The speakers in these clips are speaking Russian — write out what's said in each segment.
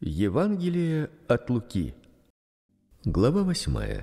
Евангелие от Луки. Глава 8.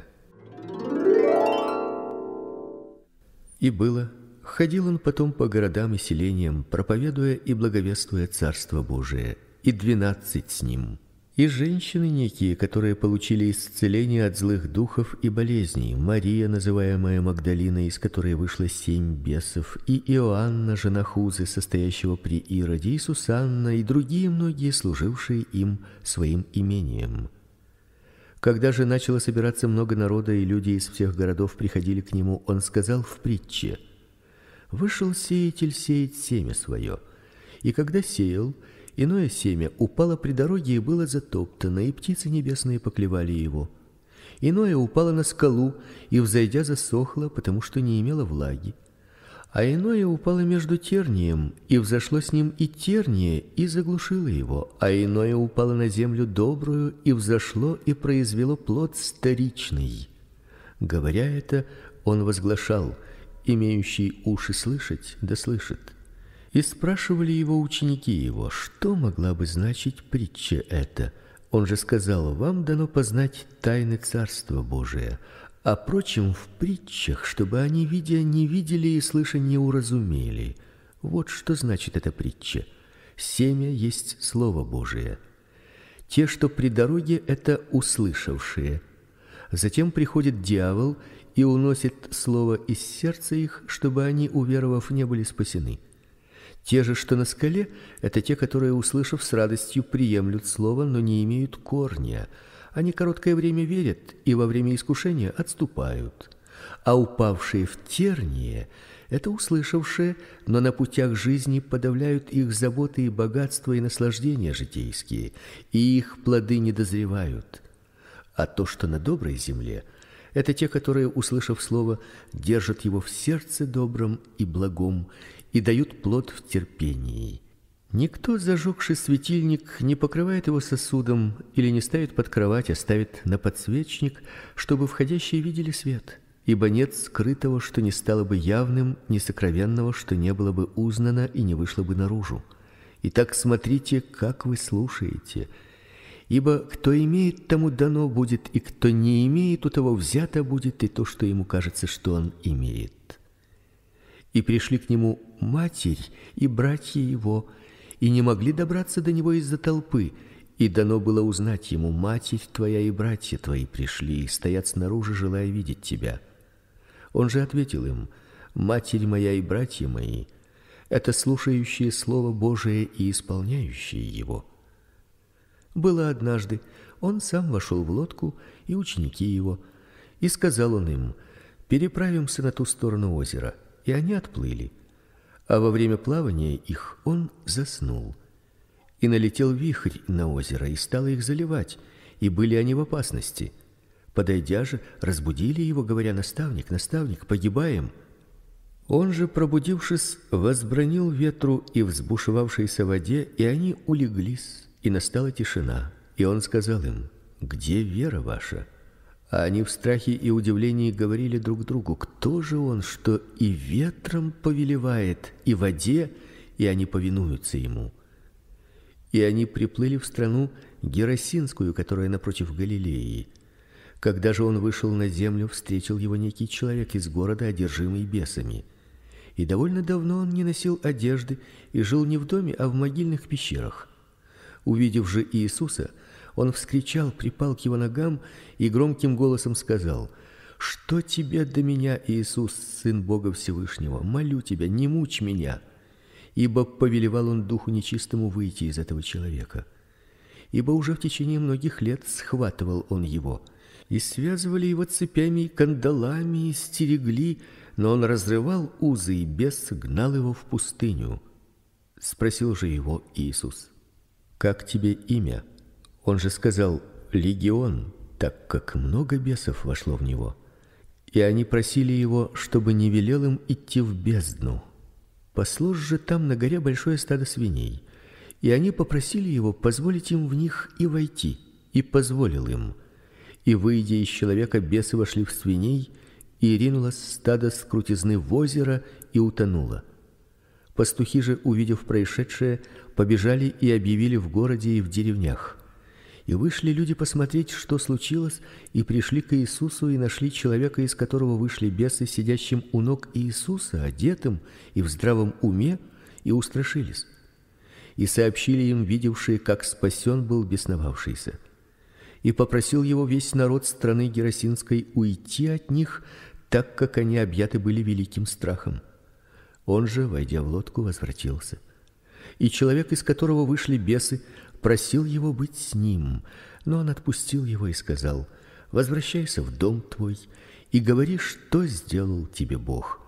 И было, ходил он потом по городам и селениям, проповедуя и благовествуя Царство Божие, и двенадцать с ним и женщины некие, которые получили исцеление от злых духов и болезней, Мария, называемая Магдалина, из которой вышло семь бесов, и Иоанна, жена Хузы, состоящего при Ироде, и Сусанна, и другие многие, служившие им своим имением. Когда же начало собираться много народа, и люди из всех городов приходили к нему, он сказал в притче: "Вышел сеятель сеять семя свое, и когда сеял, Иное семя упало при дороге и было затоптано, и птицы небесные поклевали его. Иное упало на скалу и, взойдя, засохло, потому что не имело влаги. А иное упало между тернием, и взошло с ним и терние, и заглушило его. А иное упало на землю добрую, и взошло и произвело плод старичный. Говоря это, он возглашал: имеющий уши слышать, да слышит. И спрашивали его ученики его, что могла бы значить притча эта. Он же сказал: "Вам дано познать тайны Царства Божия, а прочим в притчах, чтобы они видя не видели и слыша не уразумели". Вот что значит эта притча. Семя есть слово Божие. Те, что при дороге это услышавшие. Затем приходит дьявол и уносит слово из сердца их, чтобы они, уверовав, не были спасены. Те же, что на скале, это те, которые, услышав с радостью, приемлют слово, но не имеют корня. Они короткое время верят и во время искушения отступают. А упавшие в тернии это услышавшие, но на путях жизни подавляют их заботы и богатства и наслаждения житейские, и их плоды не дозревают. А то, что на доброй земле, это те, которые, услышав слово, держат его в сердце добром и благом и дают плод в терпении. Никто, зажегший светильник, не покрывает его сосудом или не ставит под кровать, а ставит на подсвечник, чтобы входящие видели свет. Ибо нет скрытого, что не стало бы явным, ни сокровенного, что не было бы узнано и не вышло бы наружу. Итак, смотрите, как вы слушаете. Ибо кто имеет, тому дано будет, и кто не имеет, у того взято будет и то, что ему кажется, что он имеет и пришли к нему матерь и братья его, и не могли добраться до него из-за толпы. И дано было узнать ему: "Матерь твоя и братья твои пришли и стоят снаружи, желая видеть тебя". Он же ответил им: "Матерь моя и братья мои это слушающие слово Божие и исполняющие его". Было однажды, он сам вошел в лодку и ученики его, и сказал он им: "Переправимся на ту сторону озера" и они отплыли. А во время плавания их он заснул. И налетел вихрь на озеро и стал их заливать, и были они в опасности. Подойдя же, разбудили его, говоря: "Наставник, наставник, погибаем!" Он же, пробудившись, возбранил ветру и взбушевавшейся воде, и они улеглись, и настала тишина. И он сказал им: "Где вера ваша?" А они в страхе и удивлении говорили друг другу: "Кто же он, что и ветром повелевает, и воде, и они повинуются ему?" И они приплыли в страну Герасинскую, которая напротив Галилеи. Когда же он вышел на землю, встретил его некий человек из города, одержимый бесами. И довольно давно он не носил одежды и жил не в доме, а в могильных пещерах. Увидев же Иисуса, он вскричал, припал к его ногам и громким голосом сказал: "Что тебе до меня, Иисус, сын Бога Всевышнего? Молю тебя, не мучь меня". Ибо повелевал он духу нечистому выйти из этого человека. Ибо уже в течение многих лет схватывал он его, и связывали его цепями и кандалами, и стерегли, но он разрывал узы, и бес гнал его в пустыню. Спросил же его Иисус: "Как тебе имя?" Он же сказал легион, так как много бесов вошло в него. И они просили его, чтобы не велел им идти в бездну. Послож же там на горе большое стадо свиней, и они попросили его позволить им в них и войти, и позволил им. И выйдя из человека, бесы вошли в свиней, и ринулось стадо с крутизны в озеро и утонуло. Пастухи же, увидев происшедшее, побежали и объявили в городе и в деревнях. И вышли люди посмотреть, что случилось, и пришли к Иисусу и нашли человека, из которого вышли бесы, сидящим у ног Иисуса, одетым и в здравом уме, и устрашились. И сообщили им видевшие, как спасен был бесновавшийся. И попросил его весь народ страны Герасинской уйти от них, так как они объяты были великим страхом. Он же, войдя в лодку, возвратился. И человек, из которого вышли бесы, просил его быть с ним, но он отпустил его и сказал: "Возвращайся в дом твой и говори, что сделал тебе Бог".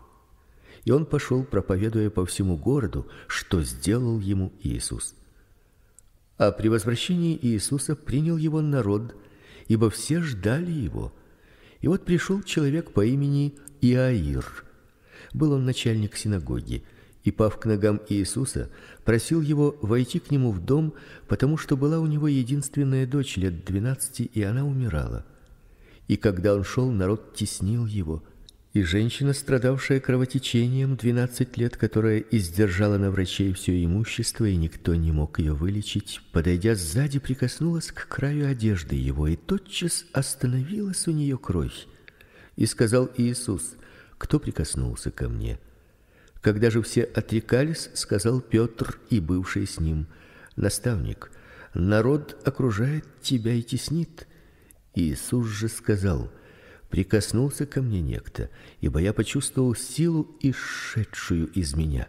И он пошел, проповедуя по всему городу, что сделал ему Иисус. А при возвращении Иисуса принял его народ, ибо все ждали его. И вот пришел человек по имени Иаир. Был он начальник синагоги и пав к ногам Иисуса, просил его войти к нему в дом, потому что была у него единственная дочь лет двенадцати, и она умирала. И когда он шел, народ теснил его, и женщина, страдавшая кровотечением двенадцать лет, которая издержала на врачей все имущество, и никто не мог ее вылечить, подойдя сзади, прикоснулась к краю одежды его, и тотчас остановилась у нее кровь. И сказал Иисус: "Кто прикоснулся ко мне?" Когда же все отрекались, сказал Петр и бывший с ним: "Наставник, народ окружает тебя и теснит". Иисус же сказал: "Прикоснулся ко мне некто, ибо я почувствовал силу, исшедшую из меня".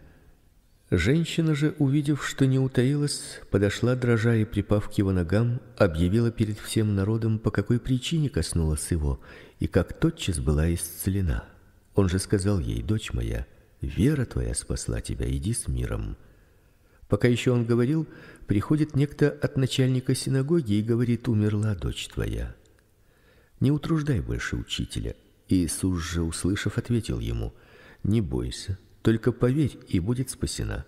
Женщина же, увидев, что не утаилась, подошла дрожа и припав к его ногам, объявила перед всем народом, по какой причине коснулась его и как тотчас была исцелена. Он же сказал ей: "Дочь моя, Вера твоя спасла тебя, иди с миром. Пока еще он говорил, приходит некто от начальника синагоги и говорит: "Умерла дочь твоя. Не утруждай больше учителя". Иисус же, услышав, ответил ему: "Не бойся, только поверь, и будет спасена".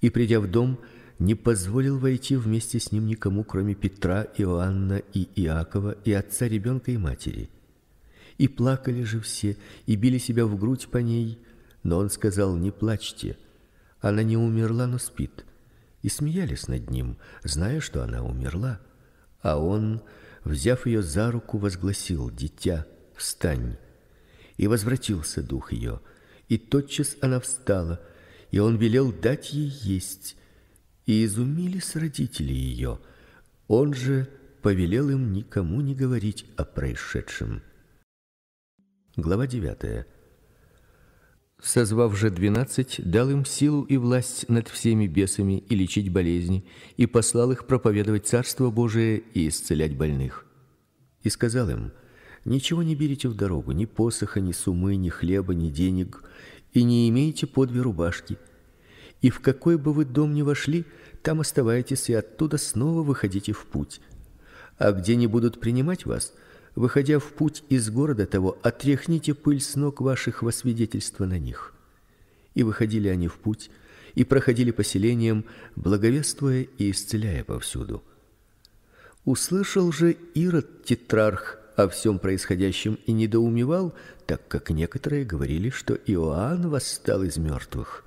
И придя в дом, не позволил войти вместе с ним никому, кроме Петра, Иоанна и Иакова и отца ребенка и матери. И плакали же все, и били себя в грудь по ней но он сказал: "Не плачьте. Она не умерла, но спит". И смеялись над ним, зная, что она умерла, а он, взяв ее за руку, возгласил: "Дитя, встань". И возвратился дух ее, и тотчас она встала, и он велел дать ей есть. И изумились родители ее. Он же повелел им никому не говорить о происшедшем. Глава девятая созвав же двенадцать, дал им силу и власть над всеми бесами и лечить болезни, и послал их проповедовать царство Божие и исцелять больных. И сказал им: Ничего не берите в дорогу, ни посоха, ни сумы, ни хлеба, ни денег, и не имейте по две рубашки. И в какой бы вы дом ни вошли, там оставайтесь и оттуда снова выходите в путь. А где не будут принимать вас, выходя в путь из города того, отряхните пыль с ног ваших во свидетельство на них. И выходили они в путь и проходили поселениям, благовествуя и исцеляя повсюду. Услышал же Ирод тетрарх о всем происходящем и недоумевал, так как некоторые говорили, что Иоанн восстал из мертвых,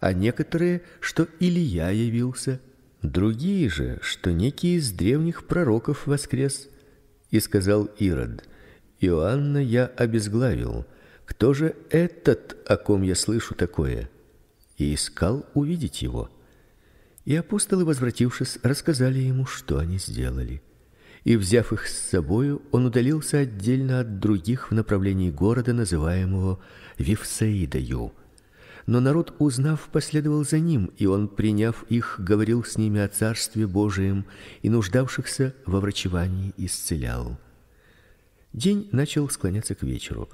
а некоторые, что Илия явился, другие же, что некий из древних пророков воскрес и сказал Ирод: Иоанна я обезглавил. Кто же этот, о ком я слышу такое? И искал увидеть его. И апостолы, возвратившись, рассказали ему, что они сделали. И взяв их с собою, он удалился отдельно от других в направлении города, называемого Вифсаидою но народ, узнав, последовал за ним, и он, приняв их, говорил с ними о царстве Божием и нуждавшихся во врачевании исцелял. День начал склоняться к вечеру.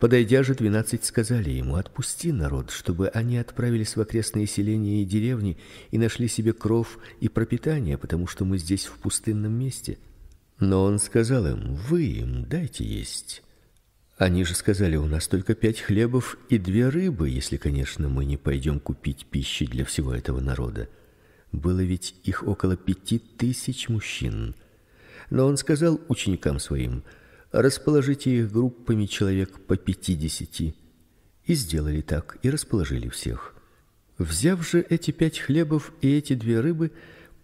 Подойдя же двенадцать сказали ему: "Отпусти народ, чтобы они отправились в окрестные селения и деревни и нашли себе кров и пропитание, потому что мы здесь в пустынном месте". Но он сказал им: "Вы им дайте есть". Они же сказали, у нас только пять хлебов и две рыбы, если, конечно, мы не пойдем купить пищи для всего этого народа. Было ведь их около пяти тысяч мужчин. Но он сказал ученикам своим: "Расположите их группами человек по пятидесяти". И сделали так, и расположили всех. Взяв же эти пять хлебов и эти две рыбы,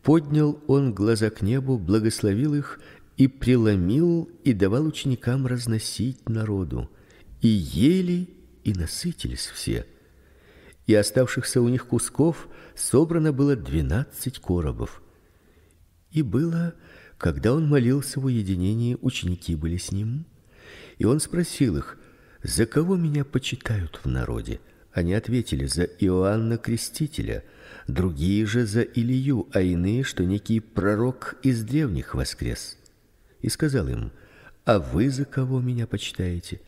поднял он глаза к небу, благословил их и преломил и давал ученикам разносить народу, и ели и насытились все. И оставшихся у них кусков собрано было двенадцать коробов. И было, когда он молился в уединении, ученики были с ним, и он спросил их: "За кого меня почитают в народе?" Они ответили: "За Иоанна Крестителя, другие же за Илию, а иные, что некий пророк из древних воскрес" и сказал им: "А вы за кого меня почитаете?"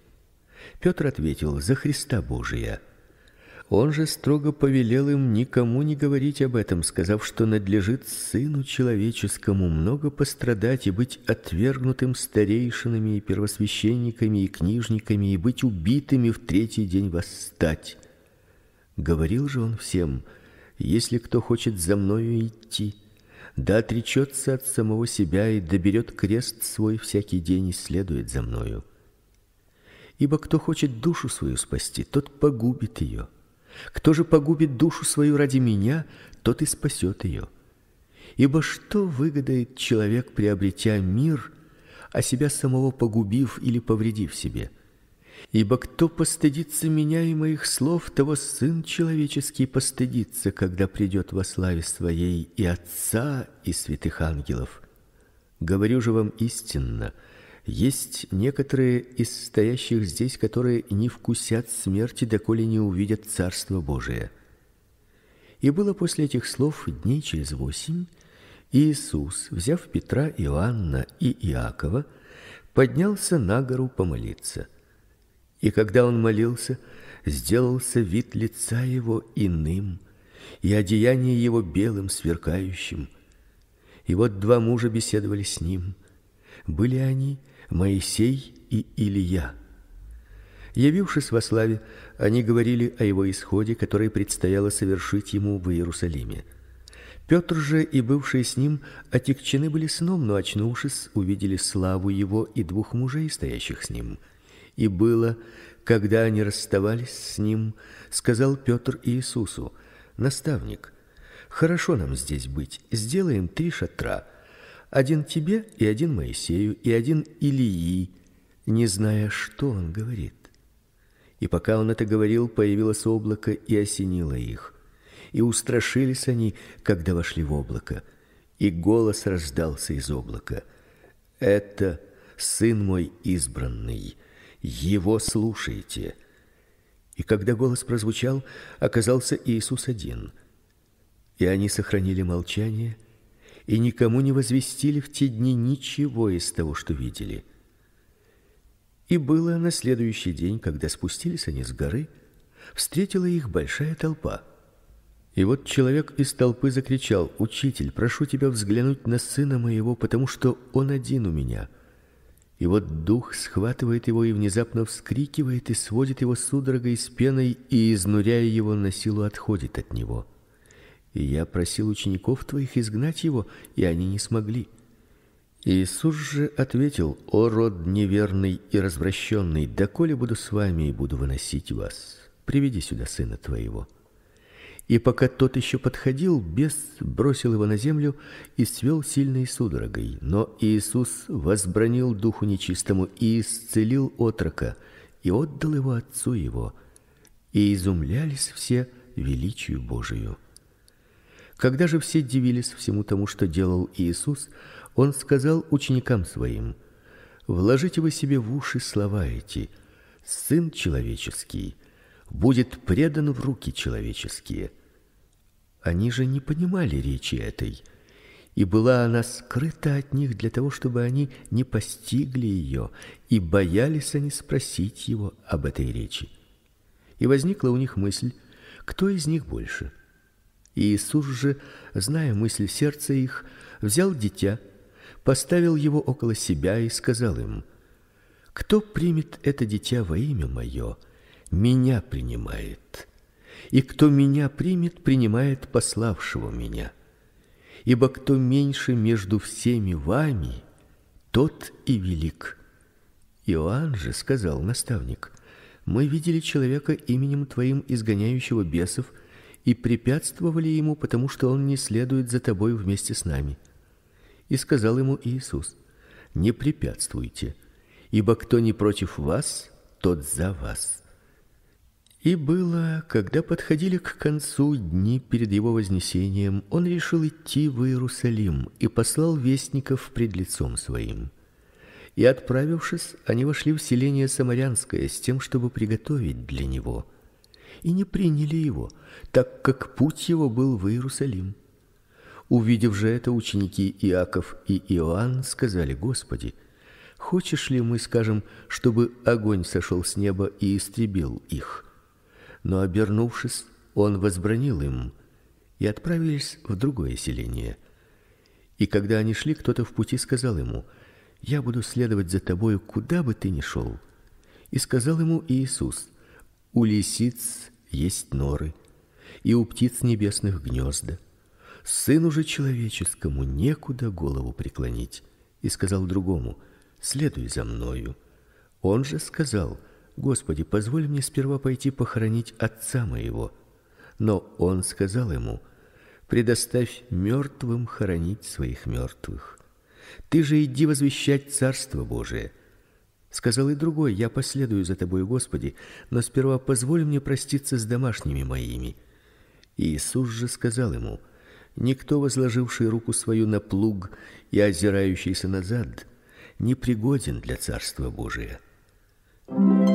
Петр ответил: "За Христа Божия". Он же строго повелел им никому не говорить об этом, сказав, что надлежит сыну человеческому много пострадать и быть отвергнутым старейшинами и первосвященниками и книжниками и быть убитыми в третий день восстать. Говорил же он всем: если кто хочет за мною идти, да отречется от самого себя и доберет крест свой всякий день и следует за мною. Ибо кто хочет душу свою спасти, тот погубит ее. Кто же погубит душу свою ради меня, тот и спасет ее. Ибо что выгодает человек, приобретя мир, а себя самого погубив или повредив себе? Ибо кто постыдится меня и моих слов, того сын человеческий постыдится, когда придет во славе своей и Отца, и святых ангелов. Говорю же вам истинно, есть некоторые из стоящих здесь, которые не вкусят смерти, доколе не увидят Царство Божие. И было после этих слов дней через восемь, Иисус, взяв Петра, и Иоанна и Иакова, поднялся на гору помолиться. И когда он молился, сделался вид лица его иным, и одеяние его белым сверкающим. И вот два мужа беседовали с ним. Были они Моисей и Илия. Явившись во славе, они говорили о его исходе, который предстояло совершить ему в Иерусалиме. Петр же и бывшие с ним отекчены были сном, но очнувшись, увидели славу его и двух мужей, стоящих с ним. И было, когда они расставались с ним, сказал Петр Иисусу: "Наставник, хорошо нам здесь быть. Сделаем три шатра: один тебе и один Моисею и один Илии", не зная, что он говорит. И пока он это говорил, появилось облако и осенило их. И устрашились они, когда вошли в облако. И голос раздался из облака: "Это сын мой избранный, его слушайте. И когда голос прозвучал, оказался Иисус один. И они сохранили молчание и никому не возвестили в те дни ничего из того, что видели. И было на следующий день, когда спустились они с горы, встретила их большая толпа. И вот человек из толпы закричал: "Учитель, прошу тебя взглянуть на сына моего, потому что он один у меня". И вот дух схватывает его и внезапно вскрикивает и сводит его судорогой с пеной и изнуряя его на силу отходит от него. И я просил учеников твоих изгнать его, и они не смогли. Иисус же ответил: "О род неверный и развращенный, доколе буду с вами и буду выносить вас? Приведи сюда сына твоего". И пока тот еще подходил, бес бросил его на землю и свел сильной судорогой. Но Иисус возбранил духу нечистому и исцелил отрока и отдал его отцу его. И изумлялись все величию Божию. Когда же все дивились всему тому, что делал Иисус, он сказал ученикам своим: "Вложите вы себе в уши слова эти: Сын человеческий будет предан в руки человеческие. Они же не понимали речи этой, и была она скрыта от них для того, чтобы они не постигли ее, и боялись они спросить его об этой речи. И возникла у них мысль, кто из них больше. И Иисус же, зная мысль сердца их, взял дитя, поставил его около себя и сказал им: Кто примет это дитя во имя мое, меня принимает, и кто меня примет, принимает пославшего меня. Ибо кто меньше между всеми вами, тот и велик. Иоанн же сказал наставник: Мы видели человека именем твоим изгоняющего бесов и препятствовали ему, потому что он не следует за тобой вместе с нами. И сказал ему Иисус: Не препятствуйте, ибо кто не против вас, тот за вас. И было, когда подходили к концу дни перед его вознесением, он решил идти в Иерусалим и послал вестников пред лицом своим. И отправившись, они вошли в селение самарянское с тем, чтобы приготовить для него, и не приняли его, так как путь его был в Иерусалим. Увидев же это, ученики Иаков и Иоанн сказали: "Господи, хочешь ли мы скажем, чтобы огонь сошел с неба и истребил их?" но обернувшись, он возбранил им, и отправились в другое селение. И когда они шли, кто-то в пути сказал ему: "Я буду следовать за тобою, куда бы ты ни шел". И сказал ему Иисус: "У лисиц есть норы, и у птиц небесных гнезда. Сыну же человеческому некуда голову преклонить". И сказал другому: "Следуй за мною". Он же сказал: "Я Господи, позволь мне сперва пойти похоронить отца моего. Но он сказал ему: Предоставь мертвым хоронить своих мертвых. Ты же иди возвещать царство Божие. Сказал и другой: Я последую за тобой, Господи, но сперва позволь мне проститься с домашними моими. Иисус же сказал ему: Никто, возложивший руку свою на плуг и озирающийся назад, не пригоден для царства Божия. Thank you.